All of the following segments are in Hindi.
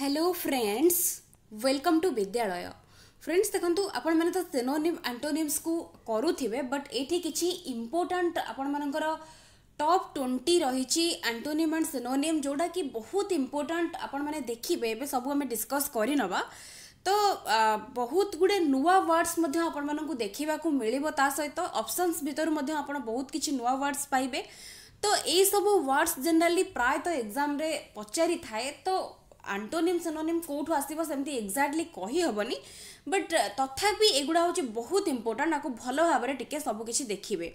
हेलो फ्रेंड्स वेलकम टू विद्यालय फ्रेंड्स देखो आपण मैंने तो सेनोनिम आंटोनिम्स को करूबे बट ये किसी इम्पोर्टाट आपण मान टॉप ट्वेंटी रही आंटोनिम एंड सेनोनिम जोड़ा कि बहुत इम्पोर्टाट आपण मैंने देखिए ए सब आम डिस्कस कर तो बहुत गुड़े नुआ वर्ड्स देखा मिलता सहित तो, अपसन्स भितर बहुत किसी नुआ वर्ड्स पाइबे तो यही सब वर्ड्स जनरली प्रायत तो एग्जाम पचारि थाए तो ଆଣ୍ଟୋନିମ୍ ସେନୋନିମ୍ କେଉଁଠୁ ଆସିବ ସେମିତି ଏକ୍ଜାକ୍ଟଲି କହିହେବନି ବଟ୍ ତଥାପି ଏଗୁଡ଼ା ହେଉଛି ବହୁତ ଇମ୍ପୋର୍ଟାଣ୍ଟ ଆକୁ ଭଲ ଭାବରେ ଟିକେ ସବୁକିଛି ଦେଖିବେ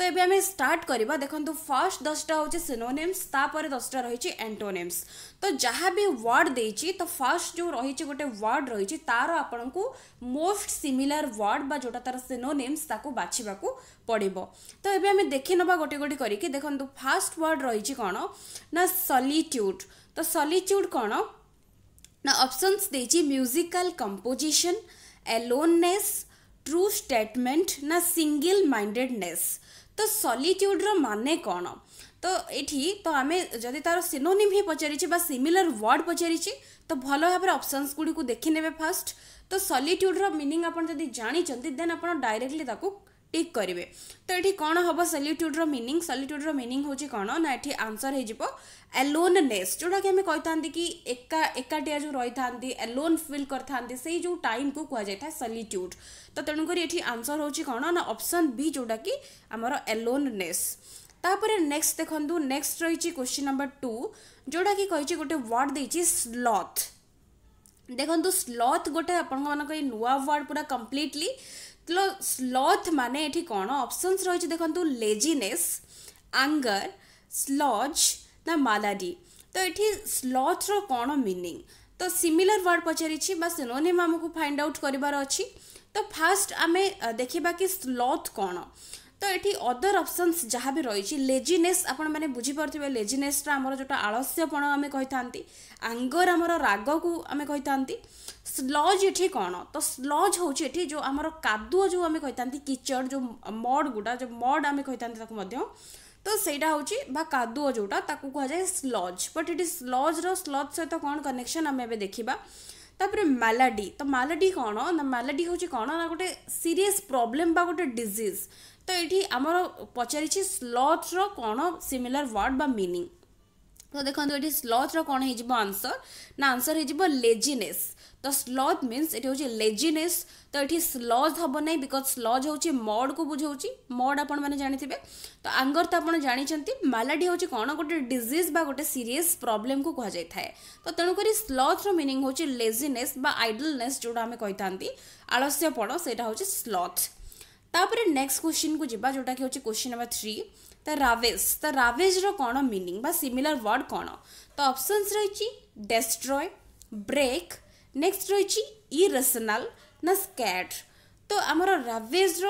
ତ ଏବେ ଆମେ ଷ୍ଟାର୍ଟ କରିବା ଦେଖନ୍ତୁ ଫାର୍ଷ୍ଟ ଦଶଟା ହେଉଛି ସିନୋନିମ୍ସ ତାପରେ ଦଶଟା ରହିଛି ଆଣ୍ଟୋନିମ୍ସ ତ ଯାହା ବି ୱାର୍ଡ଼ ଦେଇଛି ତ ଫାର୍ଷ୍ଟ ଯେଉଁ ରହିଛି ଗୋଟେ ୱାର୍ଡ଼ ରହିଛି ତାର ଆପଣଙ୍କୁ ମୋଷ୍ଟ ସିମିଲାର ୱାର୍ଡ଼ ବା ଯେଉଁଟା ତାର ସିନୋନିମ୍ସ ତାକୁ ବାଛିବାକୁ ପଡ଼ିବ ତ ଏବେ ଆମେ ଦେଖିନେବା ଗୋଟେ ଗୋଟେ କରିକି ଦେଖନ୍ତୁ ଫାର୍ଷ୍ଟ ୱାର୍ଡ଼ ରହିଛି କ'ଣ ନା ସଲିଟ୍ୟୁଡ଼ ତ ସଲିଚ୍ୟୁଡ଼୍ କ'ଣ ନା ଅପସନ୍ସ ଦେଇଛି musical composition aloneness true statement ନା ସିଙ୍ଗିଲ୍ ମାଇଣ୍ଡେଡ଼ନେସ୍ ତ ସଲିଚ୍ୟୁଡ଼୍ର ମାନେ କ'ଣ ତ ଏଠି ତ ଆମେ ଯଦି ତାର ସିନୋନିମ୍ ହିଁ ପଚାରିଛେ ବା ସିମିଲାର ୱାର୍ଡ଼ ପଚାରିଛେ ତ ଭଲ ଭାବରେ ଅପସନ୍ସ ଗୁଡ଼ିକୁ ଦେଖିନେବେ ଫାର୍ଷ୍ଟ ତ ସଲିଟ୍ୟୁଡ଼୍ର ମିନିଂ ଆପଣ ଯଦି ଜାଣିଛନ୍ତି ଦେନ୍ ଆପଣ ଡାଇରେକ୍ଟଲି ତାକୁ टिक करेंगे तो ये कौन हम सल्यूट्यूड्र मिनिंग सल्यूट्यूड्र मिनिंग हूँ कौन ना ये आंसर होलोन ने जोटा कि आम कही कि एका एकाटिया जो रही था एलोन फिल कर से जो टाइम को कह जाए सल्यूट्यूड तो तेणुक ये आंसर हूँ कौन ना अपसन बी जोटा कि आमर एलोन तापर नेक्स्ट देखु नेक्स्ट रही क्वेश्चन नंबर टू जोटा कि कही गोटे वर्ड दे स्लथ देखो स्लथ गोटे आप नुआ वर्ड पूरा कम्प्लीटली ସ୍ଲଥ୍ ମାନେ ଏଠି କ'ଣ ଅପସନ୍ସ ରହିଛି ଦେଖନ୍ତୁ ଲେଜିନେସ୍ ଆଙ୍ଗର ସ୍ଲଜ୍ ନା ମାଲାଡି ତ ଏଠି ସ୍ଲଥ୍ର କ'ଣ ମିନିଂ ତ ସିମିଲାର ୱାର୍ଡ଼ ପଚାରିଛି ବା ସିନୋନିମ୍ ଆମକୁ ଫାଇଣ୍ଡ ଆଉଟ୍ କରିବାର ଅଛି ତ ଫାଷ୍ଟ ଆମେ ଦେଖିବା କି ସ୍ଲଥ୍ କ'ଣ ତ ଏଠି ଅଦର ଅପସନ୍ସ ଯାହା ବି ରହିଛି ଲେଜିନେସ୍ ଆପଣମାନେ ବୁଝିପାରୁଥିବେ ଲେଜିନେସ୍ଟା ଆମର ଯେଉଁଟା ଆଳସ୍ୟପଣ ଆମେ କହିଥାନ୍ତି ଆଙ୍ଗର ଆମର ରାଗକୁ ଆମେ କହିଥାନ୍ତି ସ୍ଲଜ୍ ଏଠି କ'ଣ ତ ସ୍ଲଜ୍ ହେଉଛି ଏଠି ଯେଉଁ ଆମର କାଦୁଅ ଯେଉଁ ଆମେ କହିଥାନ୍ତି କିଚଡ଼ ଯେଉଁ ମଡ୍ ଗୁଡ଼ା ଯେଉଁ ମଡ୍ ଆମେ କହିଥାନ୍ତି ତାକୁ ମଧ୍ୟ ତ ସେଇଟା ହେଉଛି ବା କାଦୁଅ ଯେଉଁଟା ତାକୁ କୁହାଯାଏ ସ୍ଲଜ୍ ବଟ୍ ଏଠି ସ୍ଲଜ୍ର ସ୍ଲଜ୍ ସହିତ କ'ଣ କନେକ୍ସନ୍ ଆମେ ଏବେ ଦେଖିବା ତାପରେ ମାଲାଡ଼ି ତ ମାଲାଡ଼ି କ'ଣ ନା ମାଲାଡ଼ି ହେଉଛି କ'ଣ ନା ଗୋଟେ ସିରିୟସ୍ ପ୍ରୋବ୍ଲେମ୍ ବା ଗୋଟେ ଡିଜିଜ୍ ତ ଏଠି ଆମର ପଚାରିଛି ସ୍ଲଥ୍ର କ'ଣ ସିମିଲାର ୱାର୍ଡ଼ বা ମିନିଂ তো দেখুন এটি স্লথর কোণ হয়ে যাব আনসর না আনসর হয়ে যাব লেজিনেস তো স্লথ মিন্স এটি হচ্ছে লেজিনেস তো এটি স্লজ হব না বিকজ স্লজ হচ্ছে মড কু বুঝাউছি মড আপন মানে জানিবে তো আঙ্গর তো আপনার জাঁচান মালাডি হচ্ছে কোণ গোটে ডিজিজ বা গোটে সিরিয়স প্রোবলেম কু কুহযাই থাকে তো তেমকরি স্লথর মিনিং হচ্ছে লেজিনেস বা আইডলনেস যেটা আমি কই থাকে আলস্যপণ সেটা হচ্ছে স্লথ ତାପରେ ନେକ୍ସଟ କୋଶ୍ଚିନ୍କୁ ଯିବା ଯେଉଁଟାକି ହେଉଛି question number three the ravage the ରାଭେଜର କ'ଣ ମିନିଂ ବା ସିମିଲାର ୱାର୍ଡ଼ କ'ଣ ତ ଅପସନ୍ସ ରହିଛି ଡେଷ୍ଟ୍ରୟ ବ୍ରେକ୍ ନେକ୍ସଟ ରହିଛି ଇରେସନାଲ୍ ନା ସ୍କ୍ୟାଟ୍ ତ ଆମର ରାଭେଜର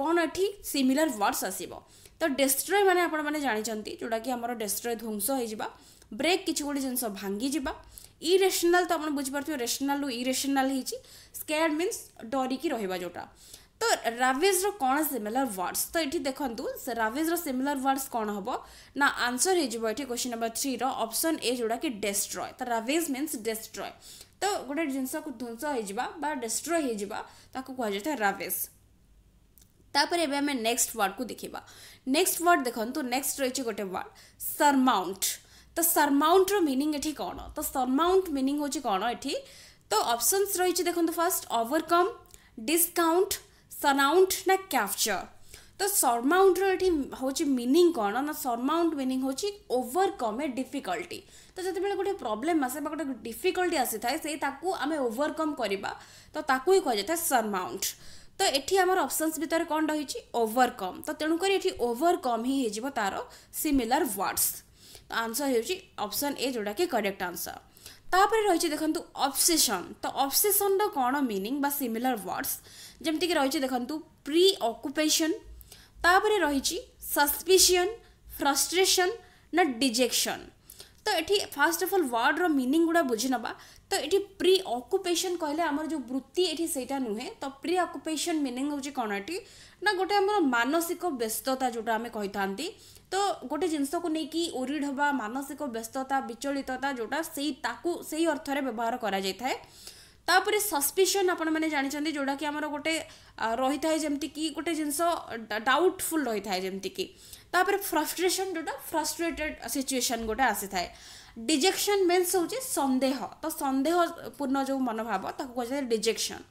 କ'ଣ ଏଠି ସିମିଲାର ୱାର୍ଡ଼ସ୍ ଆସିବ ତ ଡେଷ୍ଟ୍ରୟ ମାନେ ଆପଣମାନେ ଜାଣିଛନ୍ତି ଯେଉଁଟାକି ଆମର ଡେଷ୍ଟ୍ରୟ ଧ୍ୱଂସ ହୋଇଯିବା ବ୍ରେକ୍ କିଛି ଗୋଟେ ଜିନିଷ ଭାଙ୍ଗିଯିବା ଇରେସନାଲ୍ ତ ଆପଣ ବୁଝିପାରୁଥିବେ ରେସନାଲ୍ରୁ ଇରେସନାଲ୍ ହେଇଛି ସ୍କେୟାର୍ଡ଼ ମିନ୍ସ ଡରିକି ରହିବା ଯେଉଁଟା ତ ରାଭେଜ୍ର କ'ଣ ସିମିଲାର୍ ୱାର୍ଡ଼ସ୍ ତ ଏଠି ଦେଖନ୍ତୁ ରାଭେଜ୍ର ସିମିଲାର୍ ୱାର୍ଡ଼ସ୍ କ'ଣ ହେବ ନା ଆନ୍ସର୍ ହେଇଯିବ ଏଠି କ୍ୱେଶ୍ଚିନ୍ ନମ୍ବର ଥ୍ରୀର ଅପସନ୍ ଏ ଯେଉଁଟାକି ଡେଷ୍ଟ୍ରଏ ତ ରାଭେଜ୍ ମିନ୍ସ ଡେଷ୍ଟ୍ରଏ ତ ଗୋଟେ ଜିନିଷକୁ ଧ୍ୱଂସ ହେଇଯିବା ବା ଡେଷ୍ଟ୍ରୟ ହେଇଯିବା ତାକୁ କୁହାଯାଇଥାଏ ରାଭେଜ୍ ତାପରେ ଏବେ ଆମେ ନେକ୍ସଟ ୱାର୍ଡ଼କୁ ଦେଖିବା ନେକ୍ସଟ ୱାର୍ଡ଼ ଦେଖନ୍ତୁ ନେକ୍ସଟ ରହିଛି ଗୋଟେ ୱାର୍ଡ଼ ସରମାଉଣ୍ଟ ତ ସରମାଉଣ୍ଟର ମିନିଂ ଏଠି କ'ଣ ତ ସରମାଉଣ୍ଟ ମିନିଂ ହେଉଛି କ'ଣ ଏଠି ତ ଅପସନ୍ସ ରହିଛି ଦେଖନ୍ତୁ ଫାର୍ଷ୍ଟ ଓଭରକମ୍ ଡିସକାଉଣ୍ଟ ସରାଉଣ୍ଡ ନା କ୍ୟାପଚର୍ ତ ସରମାଉଣ୍ଡର ଏଠି ହେଉଛି ମିନିଂ କ'ଣ ନା ସରମାଉଣ୍ଡ ମିନିଂ ହେଉଛି ଓଭରକମ୍ ଏ ଡିଫିକଲ୍ଟି ତ ଯେତେବେଳେ ଗୋଟେ ପ୍ରୋବ୍ଲେମ୍ ଆସେ ବା ଗୋଟେ ଡିଫିକଲ୍ଟି ଆସିଥାଏ ସେଇ ତାକୁ ଆମେ ଓଭରକମ୍ କରିବା ତ ତାକୁ ହିଁ କୁହାଯାଇଥାଏ ସରମାଉଣ୍ଡ ତ ଏଠି ଆମର ଅପସନ୍ସ ଭିତରେ କ'ଣ ରହିଛି ଓଭରକମ୍ ତ ତେଣୁକରି ଏଠି ଓଭରକମ୍ ହିଁ ହେଇଯିବ ତା'ର ସିମିଲାର ୱାର୍ଡ଼ସ୍ ତ ଆନ୍ସର୍ ହେଉଛି ଅପସନ୍ ଏ ଯେଉଁଟାକି କରେକ୍ଟ ଆନ୍ସର୍ ତାପରେ ରହିଛି ଦେଖନ୍ତୁ ଅବସେସନ୍ ତ ଅବସେସନ୍ର କ'ଣ ମିନିଂ ବା ସିମିଲାର ୱାର୍ଡ଼ସ୍ जमीक रही देखु प्री अकुपेसन तापर रही सस्पिशन फ्रस्ट्रेसन ना डिजेक्शन तो ये first of all word meaning गुड़ा ना तो ये प्री अकुपेसन कहले आम जो वृत्ति ये से नुहे तो प्री अकुपेसन मिनिंग हूँ कौन ये ना गोटे आम मानसिक व्यस्तता जोटा आम कही था तो गोटे जिनस को नहीं कि हाँ मानसिक व्यस्तता विचलितता जोटा से अर्थ व्यवहार कराए ତାପରେ ସସ୍ପିସନ୍ ଆପଣମାନେ ଜାଣିଛନ୍ତି ଯେଉଁଟାକି ଆମର ଗୋଟେ ରହିଥାଏ ଯେମିତିକି ଗୋଟେ ଜିନିଷ ଡାଉଟଫୁଲ୍ ରହିଥାଏ ଯେମିତିକି ତାପରେ ଫ୍ରଷ୍ଟ୍ରେସନ୍ ଯେଉଁଟା ଫ୍ରଷ୍ଟ୍ରେଟେଡ଼୍ ସିଚୁଏସନ୍ ଗୋଟେ ଆସିଥାଏ ଡିଜେକ୍ସନ୍ ମିନ୍ସ ହେଉଛି ସନ୍ଦେହ ତ ସନ୍ଦେହପୂର୍ଣ୍ଣ ଯେଉଁ ମନୋଭାବ ତାକୁ କୁହାଯାଏ ଡିଜେକ୍ସନ୍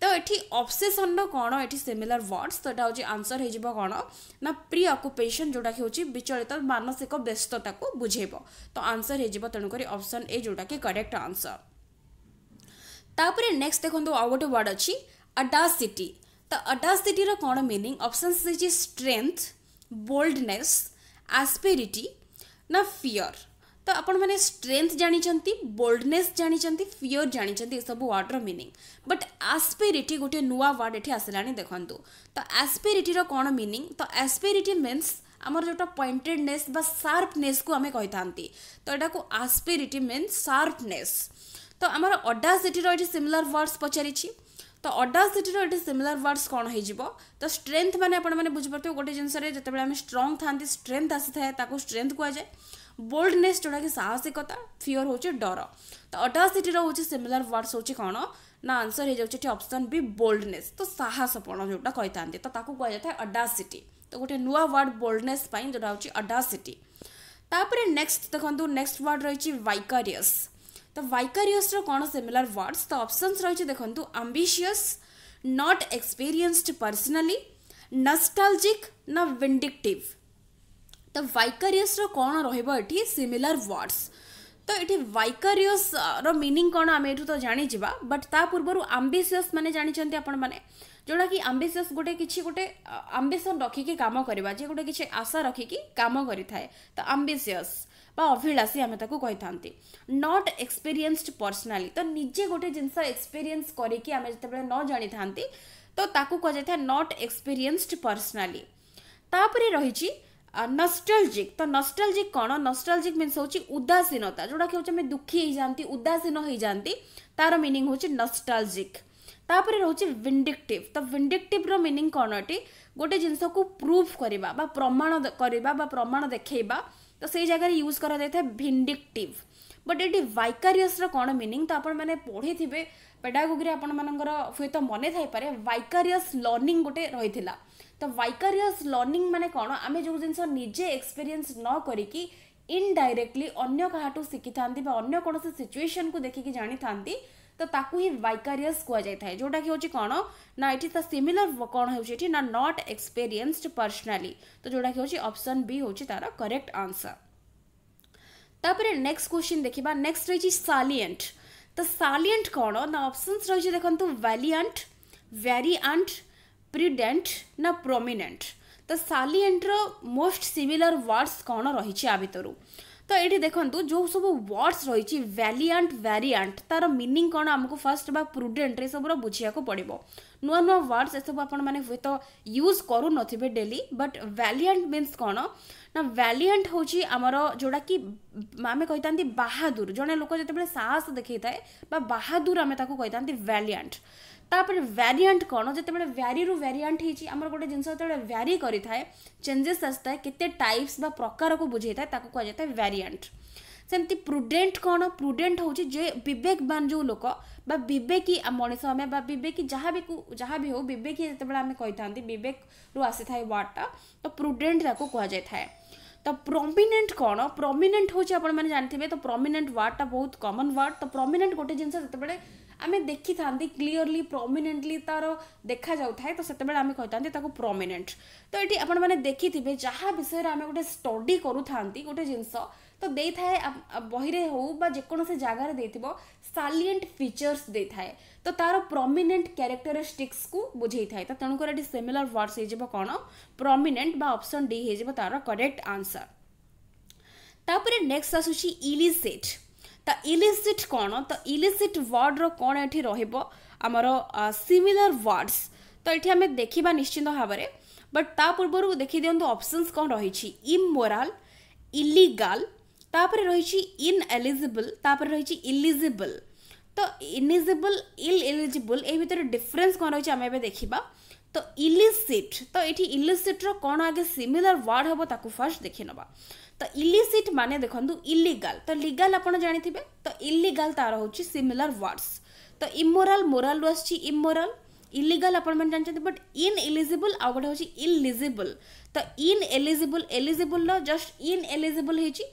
ତ ଏଠି ଅବସେସନ୍ର କ'ଣ ଏଠି ସିମିଲାର ୱାର୍ଡ଼ସ୍ ତ ଏଇଟା ହେଉଛି ଆନ୍ସର୍ ହେଇଯିବ କ'ଣ ନା ପ୍ରି ଅକୁପେସନ୍ ଯେଉଁଟାକି ହେଉଛି ବିଚଳିତ ମାନସିକ ବ୍ୟସ୍ତତାକୁ ବୁଝେଇବ ତ ଆନ୍ସର୍ ହେଇଯିବ ତେଣୁକରି ଅପସନ୍ ଏ ଯେଉଁଟାକି କରେକ୍ଟ ଆନ୍ସର୍ तापर नेक्स्ट देखो आउ गोटे वार्ड अच्छी अडासीटी तो अडासीटर कौन meaning option strength boldness asperity ना फिअर तो आपण मैंने स्ट्रेन्थ जानते बोल्डने जानते फिअर जानते सब वार्डर मिनिंग बट आस्पेरीटी गोटे नुआ वार्ड ये आसला देखो तो आस्पेरीटर कौन मिनिंग तो आस्पेरीटी मीनस आमर जो पॉइंटेडने सार्पनेस को आम कही था तो यहाँ को आस्पेरीटी मीन सार्पनेस ତ ଆମର ଅଡା ସିଟିର ଏଠି ସିମିଲାର ୱାର୍ଡ଼ସ୍ ପଚାରିଛି ତ ଅଡ଼ା ସିଟିର ଏଠି ସିମିଲାର ୱାର୍ଡ଼ସ୍ କ'ଣ ହେଇଯିବ ତ ଷ୍ଟ୍ରେନ୍ଥ ମାନେ ଆପଣମାନେ ବୁଝିପାରୁଥିବେ ଗୋଟେ ଜିନିଷରେ ଯେତେବେଳେ ଆମେ ଷ୍ଟ୍ରଙ୍ଗ ଥାନ୍ତି ଷ୍ଟ୍ରେନ୍ଥ ଆସିଥାଏ ତାକୁ ଷ୍ଟ୍ରେନ୍ଥ କୁହାଯାଏ ବୋଲ୍ଡନେସ୍ ଯେଉଁଟାକି ସାହସିକତା ଫିଓର ହେଉଛି ଡର ତ ଅଡା ସିଟିର ହେଉଛି ସିମିଲାର ୱାର୍ଡ଼ସ୍ ହେଉଛି କ'ଣ ନା ଆନ୍ସର୍ ହେଇଯାଉଛି ଏଠି ଅପସନ୍ ବି ବୋଲ୍ଡନେସ୍ ତ ସାହସପଣ ଯେଉଁଟା କହିଥାନ୍ତି ତ ତାକୁ କୁହାଯାଇଥାଏ ଅଡ଼ା ସିଟି ତ ଗୋଟେ ନୂଆ ୱାର୍ଡ଼ ବୋଲ୍ଡନେସ୍ ପାଇଁ ଯେଉଁଟା ହେଉଛି ଅଡା ସିଟି ତାପରେ ନେକ୍ସଟ ଦେଖନ୍ତୁ ନେକ୍ସଟ ୱାର୍ଡ଼ ରହିଛି ଭାଇକାରିୟସ୍ ତ ଭାଇକାରିୟସ୍ର କ'ଣ ସିମିଲାର ୱାର୍ଡ଼ସ୍ ତ ଅପସନ୍ସ ରହିଛି ଦେଖନ୍ତୁ ambitious not experienced personally nostalgic ନା ଭିଣ୍ଡିକ୍ଟିଭ୍ ତ ଭାଇକାରିୟସ୍ର କ'ଣ ରହିବ ଏଠି ସିମିଲାର ୱାର୍ଡ଼ସ୍ ତ ଏଠି ଭାଇକାରିୟସ୍ର ମିନିଂ କ'ଣ ଆମେ ଏଠୁ ତ ଜାଣିଯିବା ବଟ୍ ତା ପୂର୍ବରୁ ଆମ୍ବିସିୟସ୍ ମାନେ ଜାଣିଛନ୍ତି ଆପଣମାନେ ଯେଉଁଟାକି ଆମ୍ବିସିୟସ୍ ଗୋଟେ କିଛି ଗୋଟେ ଆମ୍ବିସନ୍ ରଖିକି କାମ କରିବା ଯେ ଗୋଟେ କିଛି ଆଶା ରଖିକି କାମ କରିଥାଏ ତ ଆମ୍ବିସିୟସ୍ अभिला आम कही था नट एक्सपीरियन्सड पर्सनाली तो निजे गोटे जिनस एक्सपीरियन्स करते न जाणी था तो कह नट एक्सपीरियन्सड पर्सनाली तापर रही नस्टलजिक तो नस्टलजिक कौन नस्टलजिक मीन हूँ उदासीनता जोड़ा कि हमें दुखी हो जाती उदासीन हो जाती तार मिनिंग हूँ नस्टलजिक तापर रोच विंडिक्टिव तो विंडिक्टिव रिनिंग कौन अटे गोटे जिनस को प्रूफ करवा प्रमाण करवा प्रमाण देखा সেই জাগারে ইউজ কৰা দেতা ভিন্ডিকটিভ বাট ইট ই ওয়াইকারিয়াসৰ কোন মিনিং তা আপন মানে পঢ়ি থিবে পেডাগজি আপন মানকৰ হয় তো মনে থাই পারে ওয়াইকারিয়াস লার্নিং গটে ৰৈ থিলা তো ওয়াইকারিয়াস লার্নিং মানে কোন আমি যো দিনসা নিজে এক্সপেরিয়েন্স ন কৰি কি ইনডাইরেক্টলি অন্য কাটো শিকি থানদি বা অন্য কোন সে সিচুয়েশন কো দেখি কি জানি থানদি ତ ତାକୁ ହିଁ ଭାଇକାରିୟସ୍ କୁହାଯାଇଥାଏ ଯେଉଁଟାକି ହେଉଛି କ'ଣ ନା ଏଠି ତା ସିମିଲର କ'ଣ ହେଉଛି ଏଠି ନା ନଟ୍ ଏକ୍ସପେରିଏନ୍ସଡ୍ ପର୍ସନାଲି ତ ଯେଉଁଟାକି ହେଉଛି ଅପସନ୍ ବି ହେଉଛି ତାର କରେକ୍ଟ ଆନ୍ସର୍ ତାପରେ ନେକ୍ସଟ କ୍ୱେଶ୍ଚିନ୍ ଦେଖିବା ନେକ୍ସଟ ରହିଛି ସାଲିଏଣ୍ଟ ତ ସାଲିଏଣ୍ଟ କ'ଣ ନା ଅପସନ୍ସ ରହିଛି ଦେଖନ୍ତୁ ଭ୍ୟାଲିଆଣ୍ଟ ଭ୍ୟାରିଆଣ୍ଟ ପ୍ରିଡେଣ୍ଟ ନା ପ୍ରୋମିନେଣ୍ଟ ତ ସାଲିଏଣ୍ଟର ମୋଷ୍ଟ ସିମିଲାର ୱାର୍ଡ଼ସ୍ କ'ଣ ରହିଛି ଆ ଭିତରୁ ତ ଏଇଠି ଦେଖନ୍ତୁ ଯେଉଁ ସବୁ ୱାର୍ଡ଼ସ୍ ରହିଛି ଭ୍ୟାଲିଆଣ୍ଟ ଭ୍ୟାରିଆଣ୍ଟ ତା'ର ମିନିଂ କ'ଣ ଆମକୁ ଫାର୍ଷ୍ଟ ବା ପ୍ରୁଡେଣ୍ଟ ଏସବୁର ବୁଝିବାକୁ ପଡ଼ିବ ନୂଆ ନୂଆ ୱାର୍ଡ଼ସ୍ ଏସବୁ ଆପଣମାନେ ହୁଏତ ୟୁଜ୍ କରୁନଥିବେ ଡେଲି ବଟ୍ ଭ୍ୟାଲିଆଣ୍ଟ ମିନ୍ସ କ'ଣ ନା ଭ୍ୟାଲିଆଣ୍ଟ ହେଉଛି ଆମର ଯେଉଁଟାକି ଆମେ କହିଥାନ୍ତି ବାହାଦୁର ଜଣେ ଲୋକ ଯେତେବେଳେ ସାହସ ଦେଖାଇଥାଏ ବା ବାହାଦୁର ଆମେ ତାକୁ କହିଥାନ୍ତି ଭ୍ୟାଲିଆଣ୍ଟ ତାପରେ ଭ୍ୟାରିଆଣ୍ଟ କ'ଣ ଯେତେବେଳେ ଭ୍ୟାରିରୁ ଭ୍ୟାରିଆଣ୍ଟ ହେଇଛି ଆମର ଗୋଟେ ଜିନିଷ ଯେତେବେଳେ ଭ୍ୟାରି କରିଥାଏ ଚେଞ୍ଜେସ୍ ଆସିଥାଏ କେତେ ଟାଇପ୍ସ ବା ପ୍ରକାରକୁ ବୁଝେଇଥାଏ ତାକୁ କୁହାଯାଇଥାଏ ଭ୍ୟାରିଆଣ୍ଟ ସେମିତି ପ୍ରୁଡେଣ୍ଟ କ'ଣ ପ୍ରୁଡେଣ୍ଟ ହେଉଛି ଯେ ବିବେକବାନ ଯେଉଁ ଲୋକ ବା ବିବେକୀ ମଣିଷ ଆମେ ବା ବିବେକୀ ଯାହା ବି ଯାହା ବି ହେଉ ବିବେକୀ ଯେତେବେଳେ ଆମେ କହିଥାନ୍ତି ବିବେକରୁ ଆସିଥାଏ ୱାର୍ଡ଼ଟା ତ ପ୍ରୁଡେଣ୍ଟ ତାକୁ କୁହାଯାଇଥାଏ ତ ପ୍ରମିନେଣ୍ଟ କ'ଣ ପ୍ରମିନେଣ୍ଟ ହେଉଛି ଆପଣମାନେ ଜାଣିଥିବେ ତ ପ୍ରମିନେଣ୍ଟ ୱାର୍ଡ଼ଟା ବହୁତ କମନ୍ ୱାର୍ଡ଼ ତ ପ୍ରମିନେଣ୍ଟ ଗୋଟେ ଜିନିଷ ଯେତେବେଳେ ଆମେ ଦେଖିଥାନ୍ତି କ୍ଲିଅରଲି ପ୍ରମିନେଣ୍ଟଲି ତା'ର ଦେଖାଯାଉଥାଏ ତ ସେତେବେଳେ ଆମେ କହିଥାନ୍ତି ତାକୁ ପ୍ରମିନେଣ୍ଟ ତ ଏଠି ଆପଣମାନେ ଦେଖିଥିବେ ଯାହା ବିଷୟରେ ଆମେ ଗୋଟେ ଷ୍ଟଡ଼ି କରୁଥାନ୍ତି ଗୋଟେ ଜିନିଷ ତ ଦେଇଥାଏ ବହିରେ ହେଉ ବା ଯେକୌଣସି ଜାଗାରେ ଦେଇଥିବ ସାଲିଏଣ୍ଟ ଫିଚର୍ସ ଦେଇଥାଏ ତ ତା'ର ପ୍ରମିନେଣ୍ଟ କ୍ୟାରେକ୍ଟରିଷ୍ଟିକ୍ସକୁ ବୁଝେଇଥାଏ ତ ତେଣୁକରି ଏଠି ସିମିଲାର ୱାର୍ଡ଼ସ୍ ହେଇଯିବ କ'ଣ ପ୍ରମିନେଣ୍ଟ ବା ଅପସନ୍ ଡି ହେଇଯିବ ତା'ର କରେକ୍ଟ ଆନ୍ସର୍ ତାପରେ ନେକ୍ସଟ ଆସୁଛି ଇଲିସେଟ୍ ତ ଇଲିସିଟ୍ କ'ଣ ତ ଇଲିସିଟ୍ ୱାର୍ଡ଼ର କ'ଣ ଏଠି ରହିବ ଆମର ସିମିଲାର ୱାର୍ଡ଼ସ୍ ତ ଏଠି ଆମେ ଦେଖିବା ନିଶ୍ଚିନ୍ତ ଭାବରେ ବଟ୍ ତା ପୂର୍ବରୁ ଦେଖିଦିଅନ୍ତୁ ଅପସନ୍ସ କ'ଣ ରହିଛି ଇମୋରାଲ ଇଲିଗାଲ ତାପରେ ରହିଛି ଇନ୍ ଇନଏଲିଜିବଲ୍ ତାପରେ ରହିଛି ଇଲିଜିବଲ୍ ତ ଇନିଜିବଲ୍ ଇଲ୍ ଏଲିଜିବଲ୍ ଏଇ ଭିତରେ ଡିଫରେନ୍ସ କ'ଣ ରହିଛି ଆମେ ଏବେ ଦେଖିବା ତ ଇଲିସିଟ୍ ତ ଏଠି ଇଲିସିଟ୍ର କ'ଣ ଆଗେ ସିମିଲାର ୱାର୍ଡ଼ ହେବ ତାକୁ ଫାର୍ଷ୍ଟ ଦେଖିନେବା ତ ଇଲିସିଟ୍ ମାନେ ଦେଖନ୍ତୁ ଇଲିଗାଲ୍ ତ ଲିଗାଲ ଆପଣ ଜାଣିଥିବେ ତ ଇଲିଗାଲ୍ ତାର ହେଉଛି ସିମିଲାର ୱାର୍ଡ଼ସ୍ ତ ଇମୋରାଲ୍ ମୋରାଲରୁ ଆସିଛି ଇମୋରାଲ୍ ଇଲିଗାଲ୍ ଆପଣମାନେ ଜାଣିଛନ୍ତି ବଟ୍ ଇନ୍ ଇଲିଜିବୁଲ୍ ଆଉ ଗୋଟେ ହେଉଛି ଇଲିଜିବୁଲ୍ ତ ଇନ୍ ଏଲିଜିବୁଲ୍ ଏଲିଜିବୁଲ୍ର ଜଷ୍ଟ ଇନ୍ ଏଲିଜିବୁଲ୍ ହେଇଛି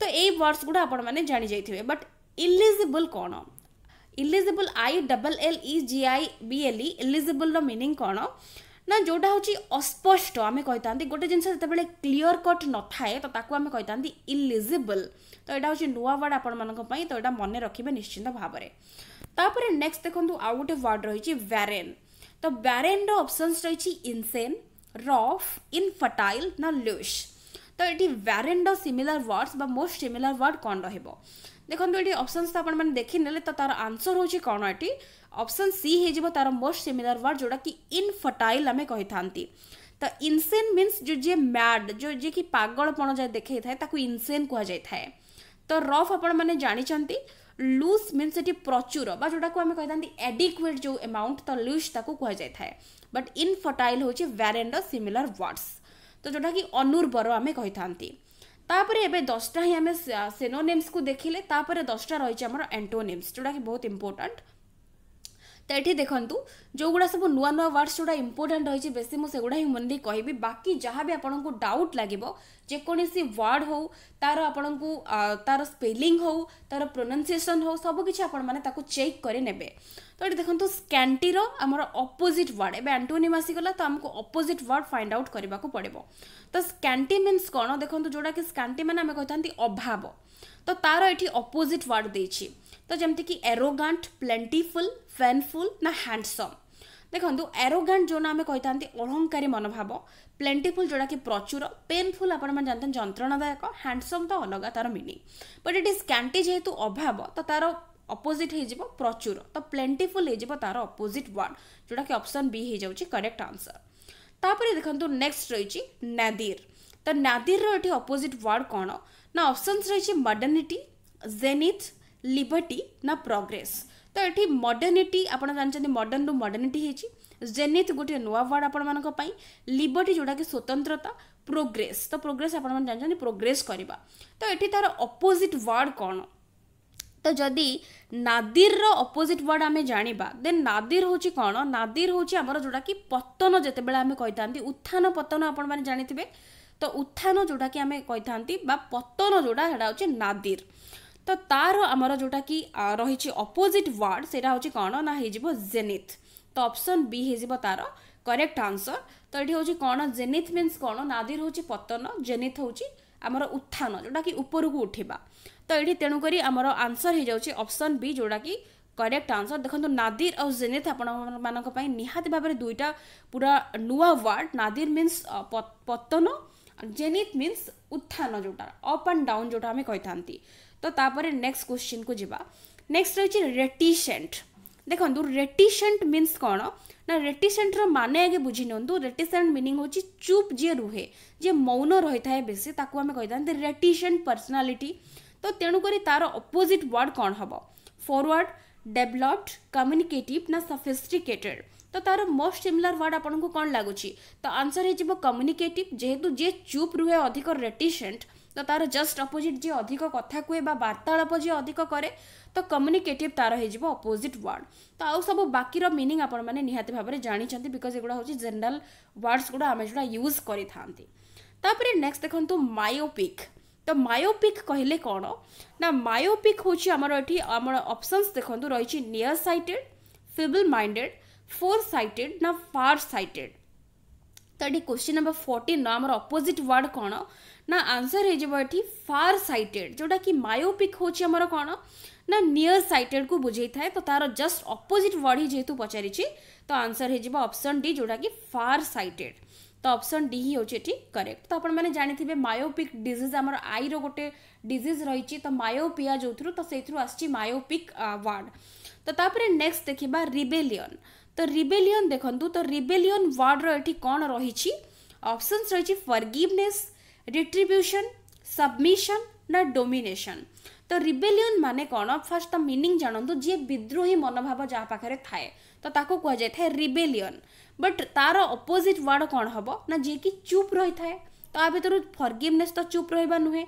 ତ ଏଇ ୱାର୍ଡ଼ସ୍ ଗୁଡ଼ା ଆପଣମାନେ ଜାଣିଯାଇଥିବେ ବଟ୍ ଇଲିଜିବୁଲ୍ କ'ଣ illegible I double L E G I B L E ଇଲିଜିବୁଲ୍ର ମିନିଂ କ'ଣ ନା ଯେଉଁଟା ହେଉଛି ଅସ୍ପଷ୍ଟ ଆମେ କହିଥାନ୍ତି ଗୋଟେ ଜିନିଷ ଯେତେବେଳେ କ୍ଲିଅର କଟ୍ ନଥାଏ ତ ତାକୁ ଆମେ କହିଥାନ୍ତି ଇଲିଜିବୁଲ୍ ତ ଏଇଟା ହେଉଛି ନୂଆ ୱାର୍ଡ଼ ଆପଣମାନଙ୍କ ପାଇଁ ତ ଏଇଟା ମନେ ରଖିବେ ନିଶ୍ଚିନ୍ତ ଭାବରେ ତାପରେ ନେକ୍ସଟ ଦେଖନ୍ତୁ ଆଉ ଗୋଟେ ୱାର୍ଡ଼ ରହିଛି ବ୍ୟାରେନ୍ ତ ବ୍ୟାରେନ୍ର ଅପସନ୍ସ ରହିଛି ଇନସେନ୍ ରଫ୍ ଇନଫର୍ଟାଇଲ୍ ନା ଲୁସ୍ ତ ଏଠି ବ୍ୟାରେନ୍ର ସିମିଲାର ୱାର୍ଡ଼ସ୍ ବା ମୋଷ୍ଟ ସିମିଲାର ୱାର୍ଡ଼ କ'ଣ ରହିବ देखो ये अप्सनस तो आप देखने तो तार आंसर हूँ कौन ये अप्सन सी हो तार मोस्ट सिमिलर वर्ड जोड़ा कि इनफर्टाइल आम कही था तो इनसेन मीन जो जी मैड जो जी कि पगलपण जाए देखे था इनसेन कह जाए था तो रफ आप जानते लुज मीनस ये प्रचुर जोटा को आम कही था एडिकुएट जो एमाउंट तो लुज कह जाए था बट इनफर्टाइल हूँ वारे सिमिलर वर्ड्स तो जोटा कि अनुर्वर आम कही था ତାପରେ ଏବେ ଦଶଟା ହିଁ ଆମେ ସିନୋନିମ୍ସକୁ ଦେଖିଲେ ତାପରେ ଦଶଟା ରହିଛି ଆମର ଆଣ୍ଟୋନିମ୍ସ ଯେଉଁଟାକି ବହୁତ ଇମ୍ପୋର୍ଟାଣ୍ଟ ତ ଏଠି ଦେଖନ୍ତୁ ଯେଉଁଗୁଡ଼ା ସବୁ ନୂଆ ନୂଆ ୱାର୍ଡ଼ସ୍ ଯେଉଁଟା ଇମ୍ପୋର୍ଟାଣ୍ଟ ରହିଛି ବେଶୀ ମୁଁ ସେଗୁଡ଼ା ହିଁ ମନେଦେଇ କହିବି ବାକି ଯାହା ବି ଆପଣଙ୍କୁ ଡାଉଟ୍ ଲାଗିବ ଯେକୌଣସି ୱାର୍ଡ଼ ହେଉ ତାର ଆପଣଙ୍କୁ ତାର ସ୍ପେଲିଂ ହେଉ ତାର ପ୍ରୋନାଉନ୍ସିଏସନ୍ ହେଉ ସବୁକିଛି ଆପଣମାନେ ତାକୁ ଚେକ୍ କରି ନେବେ ତ ଏଠି ଦେଖନ୍ତୁ ସ୍କାଣ୍ଟିର ଆମର ଅପୋଜିଟ୍ ୱାର୍ଡ଼ ଏବେ ଆଣ୍ଟୋନିମ୍ ଆସିଗଲା ତ ଆମକୁ ଅପୋଜିଟ୍ ୱାର୍ଡ଼ ଫାଇଣ୍ଡ ଆଉଟ୍ କରିବାକୁ ପଡ଼ିବ ତ ସ୍କାଣ୍ଟି ମିନ୍ସ କ'ଣ ଦେଖନ୍ତୁ ଯେଉଁଟାକି ସ୍କାଣ୍ଟି ମାନେ ଆମେ କହିଥାନ୍ତି ଅଭାବ ତ ତା'ର ଏଠି ଅପୋଜିଟ୍ ୱାର୍ଡ଼ ଦେଇଛି ତ ଯେମିତିକି ଏରୋଗାଣ୍ଟ ପ୍ଲେଣ୍ଟିଫୁଲ୍ ଫେନ୍ଫୁଲ୍ ନା ହ୍ୟାଣ୍ଡସମ୍ ଦେଖନ୍ତୁ ଏରୋଗାଣ୍ଟ ଯେଉଁଟା ଆମେ କହିଥାନ୍ତି ଅହଙ୍କାରୀ ମନୋଭାବ ପ୍ଲେଣ୍ଟିଫୁଲ୍ ଯେଉଁଟାକି ପ୍ରଚୁର ପେନ୍ଫୁଲ୍ ଆପଣମାନେ ଜାଣିଥାନ୍ତି ଯନ୍ତ୍ରଣାଦାୟକ ହ୍ୟାଣ୍ଡସମ୍ ତ ଅଲଗା ତା'ର ମିନିଂ ବଟ୍ ଏଠି ସ୍କାଣ୍ଟି ଯେହେତୁ ଅଭାବ ତ ତା'ର ଅପୋଜିଟ୍ ହେଇଯିବ ପ୍ରଚୁର ତ ପ୍ଲେଣ୍ଟିଫୁଲ୍ ହେଇଯିବ ତାର ଅପୋଜିଟ୍ ୱାର୍ଡ଼ ଯେଉଁଟାକି ଅପସନ୍ ବି ହେଇଯାଉଛି କରେକ୍ଟ ଆନ୍ସର୍ ତାପରେ ଦେଖନ୍ତୁ ନେକ୍ସଟ ରହିଛି ନାଦିର ତ ନାଦିରର ଏଠି ଅପୋଜିଟ୍ ୱାର୍ଡ଼ କ'ଣ ନା ଅପସନ୍ସ ରହିଛି ମଡର୍ନିଟି ଜେନିଥ୍ ଲିବର୍ଟି ନା ପ୍ରୋଗ୍ରେସ୍ ତ ଏଠି ମଡର୍ନିଟି ଆପଣ ଜାଣିଛନ୍ତି ମଡର୍ନରୁ ମଡର୍ନିଟି ହେଇଛି ଜେନିଥ୍ ଗୋଟିଏ ନୂଆ ୱାର୍ଡ଼ ଆପଣମାନଙ୍କ ପାଇଁ ଲିବର୍ଟି ଯେଉଁଟାକି ସ୍ୱତନ୍ତ୍ରତା ପ୍ରୋଗ୍ରେସ୍ ତ ପ୍ରୋଗ୍ରେସ୍ ଆପଣମାନେ ଜାଣିଛନ୍ତି ପ୍ରୋଗ୍ରେସ୍ କରିବା ତ ଏଠି ତାର ଅପୋଜିଟ୍ ୱାର୍ଡ଼ କ'ଣ ତ ଯଦି ନାଦିରର ଅପୋଜିଟ୍ ୱାର୍ଡ଼ ଆମେ ଜାଣିବା ଦେନ୍ ନାଦିର ହେଉଛି କ'ଣ ନାଦିର ହେଉଛି ଆମର ଯେଉଁଟାକି ପତନ ଯେତେବେଳେ ଆମେ କହିଥାନ୍ତି ଉତ୍ଥାନ ପତନ ଆପଣମାନେ ଜାଣିଥିବେ ତ ଉତ୍ଥାନ ଯେଉଁଟାକି ଆମେ କହିଥାନ୍ତି ବା ପତନ ଯେଉଁଟା ସେଇଟା ହେଉଛି ନାଦିର ତ ତାର ଆମର ଯେଉଁଟାକି ରହିଛି ଅପୋଜିଟ୍ ୱାର୍ଡ଼ ସେଇଟା ହେଉଛି କ'ଣ ନା ହେଇଯିବ ଜେନିଥ୍ ତ ଅପସନ୍ ବି ହେଇଯିବ ତାର କରେକ୍ଟ ଆନ୍ସର୍ ତ ଏଠି ହେଉଛି କ'ଣ ଜେନିଥ୍ ମିନ୍ସ କ'ଣ ନାଦିର ହେଉଛି ପତନ ଜେନିଥ୍ ହେଉଛି ଆମର ଉତ୍ଥାନ ଯେଉଁଟାକି ଉପରକୁ ଉଠିବା ତ ଏଠି ତେଣୁକରି ଆମର ଆନ୍ସର୍ ହୋଇଯାଉଛି ଅପସନ୍ ବି ଯେଉଁଟାକି କରେକ୍ଟ ଆନ୍ସର୍ ଦେଖନ୍ତୁ ନାଦିର ଆଉ ଜେନେଥ୍ ଆପଣମାନଙ୍କ ପାଇଁ ନିହାତି ଭାବରେ ଦୁଇଟା ପୁରା ନୂଆ ୱାର୍ଡ଼ ନାଦିର ମିନ୍ସ ପତନ ଜେନିଥ୍ ମିନ୍ସ ଉତ୍ଥାନ ଯେଉଁଟା ଅପ୍ ଆଣ୍ଡ ଡାଉନ୍ ଯେଉଁଟା ଆମେ କହିଥାନ୍ତି ତ ତାପରେ ନେକ୍ସଟ କ୍ୱେଶ୍ଚିନ୍କୁ ଯିବା ନେକ୍ସଟ ରହିଛି ରେଟିସେଣ୍ଟ ଦେଖନ୍ତୁ ରେଟିସେଣ୍ଟ ମିନ୍ସ କ'ଣ ନା ରେଟିସେଣ୍ଟର ମାନେ ଆଗେ ବୁଝି ନିଅନ୍ତୁ ରେଟିସେଣ୍ଟ ମିନିଂ ହେଉଛି ଚୁପ୍ ଯିଏ ରୁହେ ଯିଏ ମୌନ ରହିଥାଏ ବେଶୀ ତାକୁ ଆମେ କହିଥାନ୍ତି ରେଟିସେଣ୍ଟ ପର୍ସନାଲିଟି ତ ତେଣୁକରି ତା'ର ଅପୋଜିଟ୍ ୱାର୍ଡ଼ କ'ଣ ହେବ ଫରୱାର୍ଡ଼ ଡେଭଲପ୍ଡ କମ୍ୟୁନିକେଟିଭ୍ ନା ସଫିଷ୍ଟିକେଟେଡ୍ ତ ତା'ର ମୋଷ୍ଟ ସିମିଲାର ୱାର୍ଡ଼ ଆପଣଙ୍କୁ କ'ଣ ଲାଗୁଛି ତ ଆନ୍ସର୍ ହେଇଯିବ କମ୍ୟୁନିକେଟିଭ୍ ଯେହେତୁ ଯିଏ ଚୁପ୍ ରୁହେ ଅଧିକ ରେଟିସେଣ୍ଟ ତ ତା'ର ଜଷ୍ଟ ଅପୋଜିଟ୍ ଯିଏ ଅଧିକ କଥା କୁହେ ବା ବାର୍ତ୍ତାଳାପ ଯିଏ ଅଧିକ କରେ ତ କମ୍ୟୁନିକେଟିଭ୍ ତା'ର ହେଇଯିବ ଅପୋଜିଟ୍ ୱାର୍ଡ଼ ତ ଆଉ ସବୁ ବାକିର ମିନିଂ ଆପଣମାନେ ନିହାତି ଭାବରେ ଜାଣିଛନ୍ତି ବିକଜ୍ ଏଗୁଡ଼ା ହେଉଛି ଜେନେରାଲ୍ ୱାର୍ଡ଼ସ୍ ଗୁଡ଼ା ଆମେ ଯେଉଁଟା ୟୁଜ୍ କରିଥାନ୍ତି ତାପରେ ନେକ୍ସଟ ଦେଖନ୍ତୁ ମାୟୋପିକ୍ ତ ମାୟୋପିକ୍ କହିଲେ କ'ଣ ନା ମାୟୋପିକ୍ ହେଉଛି ଆମର ଏଠି ଆମର ଅପସନ୍ସ ଦେଖନ୍ତୁ ରହିଛି ନିୟର୍ ସାଇଟେଡ଼୍ ଫିବଲ୍ ମାଇଣ୍ଡେଡ଼୍ ଫୋର୍ ସାଇଟେଡ଼୍ ନା ଫାର୍ ସାଇଟେଡ଼୍ ତ ଏଠି କ୍ୱେଶ୍ଚିନ୍ ନମ୍ବର ଫୋର୍ଟିନ୍ର ଆମର ଅପୋଜିଟ୍ ୱାର୍ଡ଼ କ'ଣ ନା ଆନ୍ସର୍ ହେଇଯିବ ଏଠି ଫାର୍ ସାଇଟେଡ଼୍ ଯେଉଁଟାକି ମାୟୋପିକ୍ ହେଉଛି ଆମର କ'ଣ ନା ନିୟର୍ ସାଇଟେଡ଼୍କୁ ବୁଝେଇଥାଏ ତ ତା'ର ଜଷ୍ଟ ଅପୋଜିଟ୍ ୱାର୍ଡ଼ ହିଁ ଯେହେତୁ ପଚାରିଛି ତ ଆନ୍ସର୍ ହେଇଯିବ ଅପସନ୍ ଡି ଯେଉଁଟାକି ଫାର୍ ସାଇଟେଡ଼୍ तो ऑप्शन डी ही होची एटी करेक्ट तो आपण माने जानि थिबे मायोपिक डिजीज हमर आई रो गोटे डिजीज रहिचे तो मायोपिया जोथरु तो सेथरु आछी मायोपिक वार्ड तो तापर नेक्स्ट देखिबा रिबेलियन तो रिबेलियन देखंतु तो रिबेलियन वार्ड रो एटी कोन रहिचे ऑप्शंस रहिचे फॉरगिवनेस रिट्रीब्यूशन सबमिशन ना डोमिनेशन तो रिबेलियन माने कोन फर्स्ट द मीनिंग जानंतु जे विद्रोही मनोभाव जा पाखरे थाए तो ताको कह जाय थाए रिबेलियन बट तार अपोजिट वार्ड कौन हम ना जी की चुप रही था ता भितर फर्गिवनेस तो चुप रहा नुहे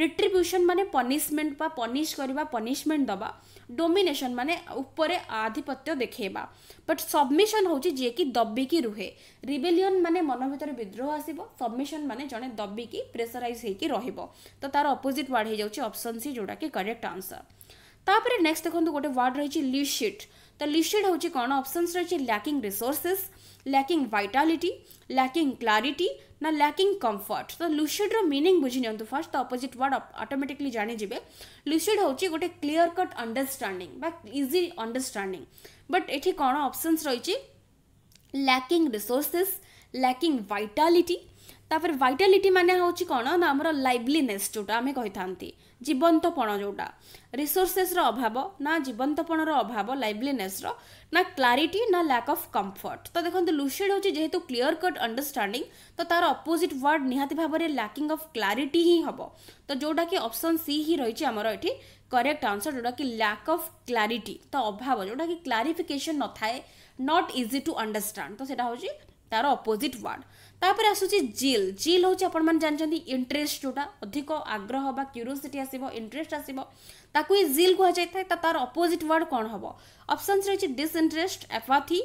रिट्रब्यूशन माने पनिशमेंट बा पनीश करवा पनीशमेंट दबा डोमिनेशन माने ऊपर आधिपत्य देखेबा बट सबमिशन हूँ जे की दबी रुहे रिबेलियन मानने मन भितर विद्रोह आसीबो सबमिशन माने जने दबी की प्रेशराइज हे तो तार अपोजिट वार्ड हो जाउची ऑप्शन सी जोडा के करेक्ट आंसर तापर नेक्स्ट देखो गोटे वार्ड रही लिशिट ତ ଲିଷ୍ଟେଡ୍ ହେଉଛି କ'ଣ ଅପସନ୍ସ ରହିଛି lacking resources lacking vitality lacking clarity ନା ଲ୍ୟାକିଂ କମ୍ଫର୍ଟ ତ ଲୁସିଡ୍ର ମିନିଂ ବୁଝି ନିଅନ୍ତୁ ଫାର୍ଷ୍ଟ ତ ଅପୋଜିଟ୍ ୱାର୍ଡ଼ ଅଟୋମେଟିକଲି ଜାଣିଯିବେ ଲୁସିଡ୍ ହେଉଛି ଗୋଟେ କ୍ଲିଅର କଟ୍ ଅଣ୍ଡରଷ୍ଟାଣ୍ଡିଂ ବା ଇଜି ଅଣ୍ଡରଷ୍ଟାଣ୍ଡିଂ ବଟ୍ ଏଠି କ'ଣ ଅପସନ୍ସ ରହିଛି ଲ୍ୟାକିଂ ରିସୋର୍ସେସ୍ ଲ୍ୟାକିଂ ଭାଇଟାଲିଟି ତାପରେ ଭାଇଟାଲିଟି ମାନେ ହେଉଛି କ'ଣ ନା ଆମର ଲାଇଭଲିନେସ୍ ଯେଉଁଟା ଆମେ କହିଥାନ୍ତି ଜୀବନ୍ତପଣ ଯେଉଁଟା ରିସୋର୍ସେସ୍ର ଅଭାବ ନା ଜୀବନ୍ତପଣର ଅଭାବ ଲାଇଭଲିନେସ୍ର ନା କ୍ଲାରିଟି ନା ଲ୍ୟାକ୍ ଅଫ୍ କମ୍ଫର୍ଟ ତ ଦେଖନ୍ତୁ ଲୁସିଡ୍ ହେଉଛି ଯେହେତୁ କ୍ଲିଅର୍ କଟ୍ ଅଣ୍ଡରଷ୍ଟାଣ୍ଡିଂ ତ ତାର ଅପୋଜିଟ୍ ୱାର୍ଡ଼ ନିହାତି ଭାବରେ ଲ୍ୟାକିଂ ଅଫ୍ କ୍ଲାରିଟି ହିଁ ହେବ ତ ଯେଉଁଟାକି ଅପସନ୍ ସି ହିଁ ରହିଛି ଆମର ଏଠି କରେକ୍ଟ ଆନ୍ସର୍ ଯେଉଁଟାକି ଲ୍ୟାକ୍ ଅଫ୍ କ୍ଲାରିଟି ତ ଅଭାବ ଯେଉଁଟାକି କ୍ଲାରିଫିକେସନ୍ ନଥାଏ ନଟ୍ ଇଜି ଟୁ ଅଣ୍ଡରଷ୍ଟାଣ୍ଡ ତ ସେଇଟା ହେଉଛି ତାର ଅପୋଜିଟ୍ ୱାର୍ଡ଼ तापर आस जिल जिल हूँ आपंज जानते इंटरेस्ट जोटा अधिक आग्रह क्यूरीयोसीटी आस इंटरेस्ट आसवे जिल कह जाए तार अपोजिट वर्ड कौन हम अपसन रही डिसइंटरेस्ट एपाथी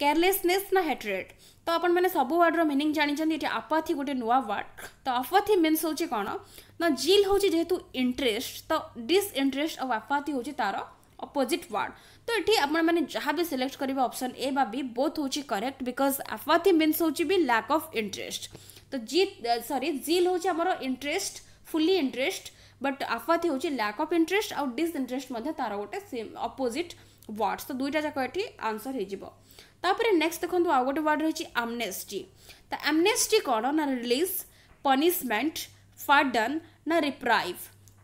केयरलेसनेस ना हेट्रेड तो आपने सब वार्ड रिनिंग जानते हैं आपाथी गोटे नुआ वार्ड तो अपाथी मीनस हूँ कौन ना जिल हूँ जेहेतु इंटरेस्ट तो डिसइंटरेस्ट और आपाथी हूँ तार অপোজিট ওয়ার্ড তো এটি আপনার মানে যা বি সিলেক্ট করবে অপশন এ বা বি বোথ হচ্ছে করেক্ট বিকজ আপাথি মিন্স হচ্ছে বি ল্যাক অফ ইন্টারেস্ট তো জিত সরি জিল হচ্ছে আমার ইন্টারেস্ট ফুলি ইন্টারেস্ট বট আফাথি হচ্ছে ল্যাক অফ ইন্টারেস্ট আউ ডিসইন্টারেস্ট মধ্যে তার গোটে অপোজিট ওয়ার্ডস তো দুইটা যাক এটি আনসর হয়ে যাব তাপরে নেক্সট দেখুন আউ গোটে ওয়ার্ড রয়েছে আমনেস্টি তো আমনেস্টি কোণ না রিলিজ পনিশমেন্ট ফার্ডন না রিপ্রাইভ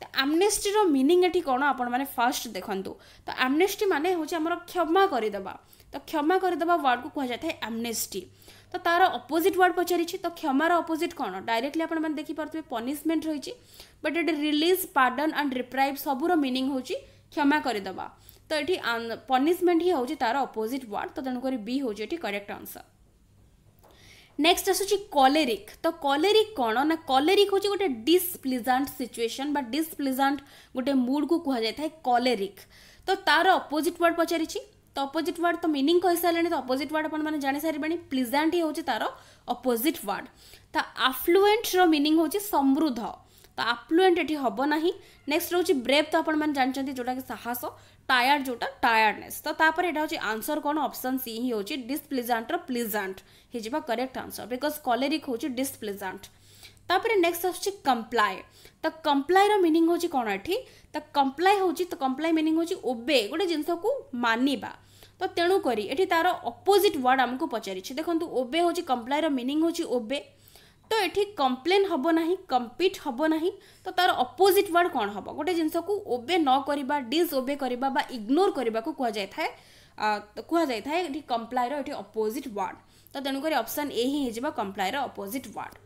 तो आमनेस्टर मिनिंग ये कौन आपने फास्ट देखु तो आमनेस्टी मान हूँ आम क्षमा करदे तो क्षमा करदे वार्ड को कहा जाए आमनेस्टी तो तार अपोजिट वार्ड पचारि तो क्षमार अपोजिट कौन डायरेक्टली आप देखिपे पनीशमेंट रही but it release pardon and reprieve सबूर मिनिंग हूँ क्षमा करदे तो ये पनीशमेंट ही हूँ तार अपोजिट वार्ड तो तेणुक बी हूँ ये करेक्ट आंसर নেক্সট আসুচি কলেরিক তো কলেরিক কোণ না কলেরিক হচ্ছে গোটে ডিসপ্লিজাট সিচুয়েসন বা ডিসপ্লিজাট গোটে মুডকু কুহযাই থাকে কলেরিক তো তার অপোজিট ওয়ার্ড পচারিছি তো অপোজিট ওয়ার্ড তো মিনিং কহিসারে তো অপোজিট ওয়ার্ড আপনার জাঁসারে প্লিজাট হি হচ্ছে তার অপোজিট ওয়ার্ড তা আফ্লুয়েন্টর মিনিং হচ্ছে সমৃদ্ধ ତ ଆପ୍ଲୁଏଣ୍ଟ ଏଠି ହେବ ନାହିଁ ନେକ୍ସଟ ରହୁଛି ବ୍ରେଭ୍ ତ ଆପଣମାନେ ଜାଣିଛନ୍ତି ଯେଉଁଟାକି ସାହସ ଟାୟାର୍ଡ ଯେଉଁଟା ଟାୟାର୍ଡନେସ୍ ତ ତାପରେ ଏଇଟା ହେଉଛି ଆନ୍ସର କ'ଣ ଅପସନ୍ ସି ହିଁ ହେଉଛି ଡିସପ୍ଲିଜାଣ୍ଟର ପ୍ଲିଜାଣ୍ଟ ହେଇଯିବ କରେକ୍ଟ ଆନ୍ସର ବିକଜ କଲେରିକ୍ ହେଉଛି ଡିସପ୍ଲିଜାଣ୍ଟ ତାପରେ ନେକ୍ସଟ ଆସୁଛି କମ୍ପ୍ଲାଏ ତ କମ୍ପ୍ଲାଏର ମିନିଂ ହେଉଛି କ'ଣ ଏଠି ତ କମ୍ପ୍ଲାଏ ହେଉଛି ତ କମ୍ପ୍ଲାଏ ମିନିଂ ହେଉଛି ଓବେ ଗୋଟେ ଜିନିଷକୁ ମାନିବା ତ ତେଣୁକରି ଏଠି ତାର ଅପୋଜିଟ୍ ୱାର୍ଡ଼ ଆମକୁ ପଚାରିଛି ଦେଖନ୍ତୁ ଓବେ ହେଉଛି କମ୍ପ୍ଲାଏର ମିନିଂ ହେଉଛି ଓବେ तो ये कम्प्लेन हम ना कम्पिट हम ना तो तार अपोजिट वार्ड कौन हम गोटे जिनस को ओबे न करवा डिसओबे इग्नोर करने को कह कहुए कम्प्लायर ये अपोजिट वार्ड तो, तो तेणुक अप्सन ए ही हो कम्प्लायर अपोजिट वार्ड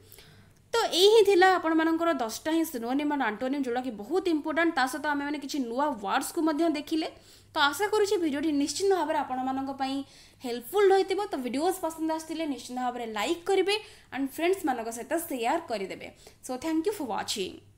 ତ ଏଇ ହିଁ ଥିଲା ଆପଣମାନଙ୍କର ଦଶଟା ହିଁ ସିନୋନିମ୍ ଆଣ୍ଡ ଆଣ୍ଟୋନିମ୍ ଯେଉଁଟାକି ବହୁତ ଇମ୍ପୋର୍ଟାଣ୍ଟ ତା ସହିତ ଆମେମାନେ କିଛି ନୂଆ ୱାର୍ଡ଼ସ୍କୁ ମଧ୍ୟ ଦେଖିଲେ ତ ଆଶା କରୁଛି ଭିଡ଼ିଓଟି ନିଶ୍ଚିନ୍ତ ଭାବରେ ଆପଣମାନଙ୍କ ପାଇଁ ହେଲ୍ପଫୁଲ୍ ରହିଥିବ ତ ଭିଡ଼ିଓଜ୍ ପସନ୍ଦ ଆସିଥିଲେ ନିଶ୍ଚିନ୍ତ ଭାବରେ ଲାଇକ୍ କରିବେ ଆଣ୍ଡ ଫ୍ରେଣ୍ଡସ୍ମାନଙ୍କ ସହିତ ସେୟାର କରିଦେବେ so thank you for watching